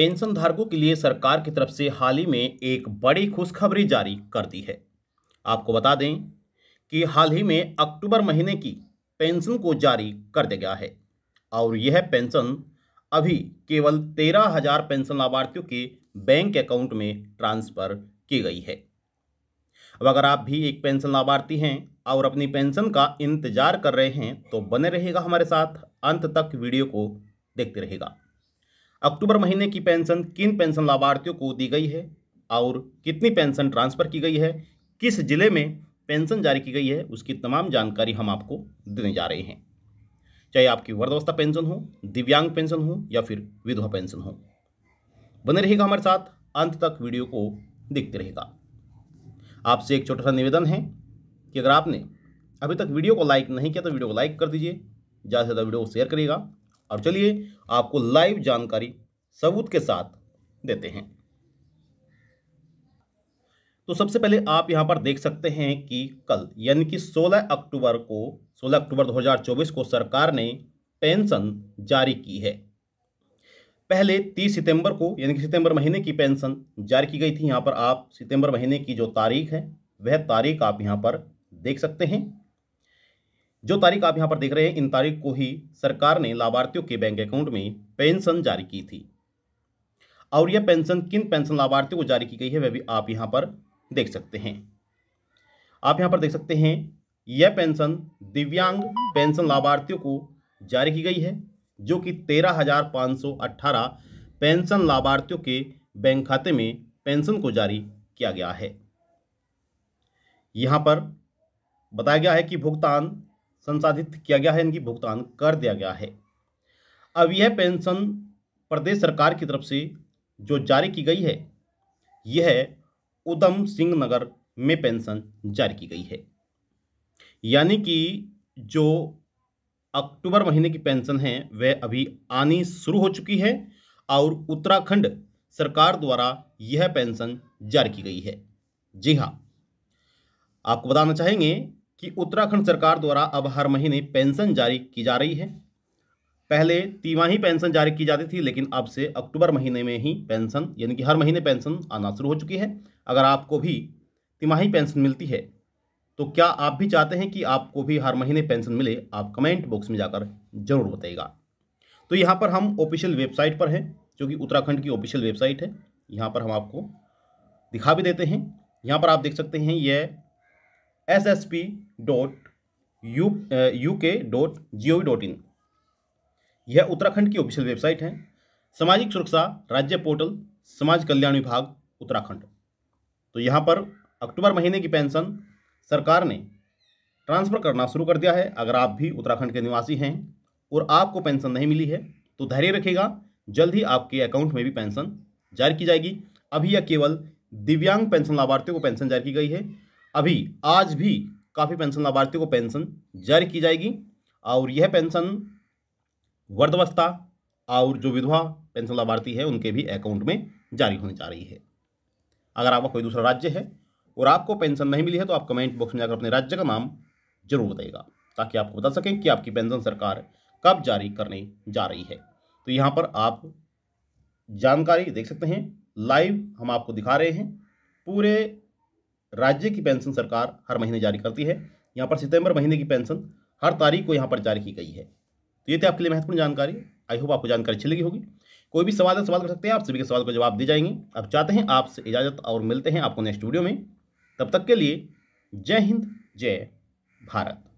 pension धारकों के लिए सरकार की तरफ से हाल ही में एक बड़ी खुशखबरी जारी कर दी है आपको बता दें कि हाल ही में अक्टूबर महीने की पेंशन को जारी कर दिया गया है और यह पेंशन अभी केवल तेरह हजार पेंशन लाभार्थियों के बैंक अकाउंट में ट्रांसफर की गई है अब अगर आप भी एक पेंशन लाभार्थी हैं और अपनी पेंशन का इंतजार कर रहे हैं तो बने रहेगा हमारे साथ अंत तक वीडियो को देखते रहेगा अक्टूबर महीने की पेंशन किन पेंशन लाभार्थियों को दी गई है और कितनी पेंशन ट्रांसफ़र की गई है किस जिले में पेंशन जारी की गई है उसकी तमाम जानकारी हम आपको देने जा रहे हैं चाहे आपकी वर्धावस्था पेंशन हो दिव्यांग पेंशन हो या फिर विधवा पेंशन हो बने रहेगा हमारे साथ अंत तक वीडियो को देखते रहेगा आपसे एक छोटा सा निवेदन है कि अगर आपने अभी तक वीडियो को लाइक नहीं किया तो वीडियो को लाइक कर दीजिए ज़्यादा से ज़्यादा वीडियो को शेयर करिएगा और चलिए आपको लाइव जानकारी सबूत के साथ देते हैं तो सबसे पहले आप यहां पर देख सकते हैं कि कल यानी कि 16 अक्टूबर को 16 अक्टूबर 2024 को सरकार ने पेंशन जारी की है पहले 30 सितंबर को यानी कि सितंबर महीने की पेंशन जारी की गई थी यहां पर आप सितंबर महीने की जो तारीख है वह तारीख आप यहां पर देख सकते हैं जो तारीख आप यहाँ पर देख रहे हैं इन तारीख को ही सरकार ने लाभार्थियों के बैंक अकाउंट में पेंशन जारी की थी और यह पेंशन किन पेंशन लाभार्थियों को जारी की गई है वह भी आप यहाँ पर देख सकते हैं आप यहाँ पर देख सकते हैं यह पेंशन दिव्यांग पेंशन लाभार्थियों को जारी की गई है जो कि तेरह हजार पाँच सौ अट्ठारह पेंशन लाभार्थियों के बैंक खाते में पेंशन को जारी किया गया है यहाँ पर बताया गया है कि भुगतान संसाधित किया गया है इनकी भुगतान कर दिया गया है अब यह पेंशन प्रदेश सरकार की तरफ से जो जारी की गई है यह उधम सिंह नगर में पेंशन जारी की गई है यानी कि जो अक्टूबर महीने की पेंशन है वह अभी आनी शुरू हो चुकी है और उत्तराखंड सरकार द्वारा यह पेंशन जारी की गई है जी हाँ आपको बताना चाहेंगे कि उत्तराखंड सरकार द्वारा अब हर महीने पेंशन जारी की जा रही है पहले तिमाही पेंशन जारी की जाती थी लेकिन अब से अक्टूबर महीने में ही पेंशन यानी कि हर महीने पेंशन आना शुरू हो चुकी है अगर आपको भी तिमाही पेंशन मिलती है तो क्या आप भी चाहते हैं कि आपको भी हर महीने पेंशन मिले आप कमेंट बॉक्स में जाकर जरूर बताइएगा तो यहाँ पर हम ऑफिशियल वेबसाइट पर हैं जो कि उत्तराखंड की ऑफिशियल वेबसाइट है यहाँ पर हम आपको दिखा भी देते हैं यहाँ पर आप देख सकते हैं यह S S P dot U U K dot G O V dot in यह उत्तराखंड की ऑफिशियल वेबसाइट है सामाजिक सुरक्षा राज्य पोर्टल समाज कल्याण विभाग उत्तराखंड तो यहाँ पर अक्टूबर महीने की पेंशन सरकार ने ट्रांसफ़र करना शुरू कर दिया है अगर आप भी उत्तराखंड के निवासी हैं और आपको पेंशन नहीं मिली है तो धैर्य रखेगा जल्द ही आपके अकाउंट में भी पेंशन जारी की जाएगी अभी यह केवल दिव्यांग पेंशन लाभार्थियों को पेंशन जारी की गई है अभी आज भी काफ़ी पेंशन लाभार्थियों को पेंशन जारी की जाएगी और यह पेंशन वर्धवस्था और जो विधवा पेंशन लाभार्थी है उनके भी अकाउंट में जारी होने जा रही है अगर आपका कोई दूसरा राज्य है और आपको पेंशन नहीं मिली है तो आप कमेंट बॉक्स में जाकर अपने राज्य का नाम जरूर बताइएगा ताकि आपको बता सकें कि आपकी पेंशन सरकार कब जारी करने जा रही है तो यहाँ पर आप जानकारी देख सकते हैं लाइव हम आपको दिखा रहे हैं पूरे राज्य की पेंशन सरकार हर महीने जारी करती है यहाँ पर सितंबर महीने की पेंशन हर तारीख को यहाँ पर जारी की गई है तो ये थे आपके लिए महत्वपूर्ण जानकारी आई होप आपको जानकारी अच्छी लगी होगी कोई भी सवाल है सवाल कर सकते हैं आप सभी के सवाल का जवाब दी जाएंगे अब चाहते हैं आपसे इजाज़त और मिलते हैं आपको नेक्स्ट वीडियो में तब तक के लिए जय हिंद जय भारत